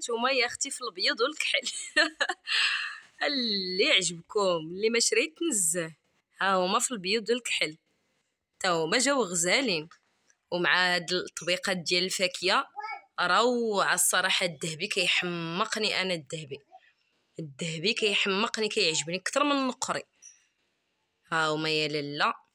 نتوما يا اختي في الابيض والكحل اللي عجبكم اللي ما شريت نزه ها هما في البيض والكحل تا هما جاو غزالين ومع هاد التطبيقات ديال الفاكهه روعه الصراحه الذهبي كيحمقني انا الذهبي الذهبي كيحمقني كيعجبني اكثر من النقري ها هما يا لالا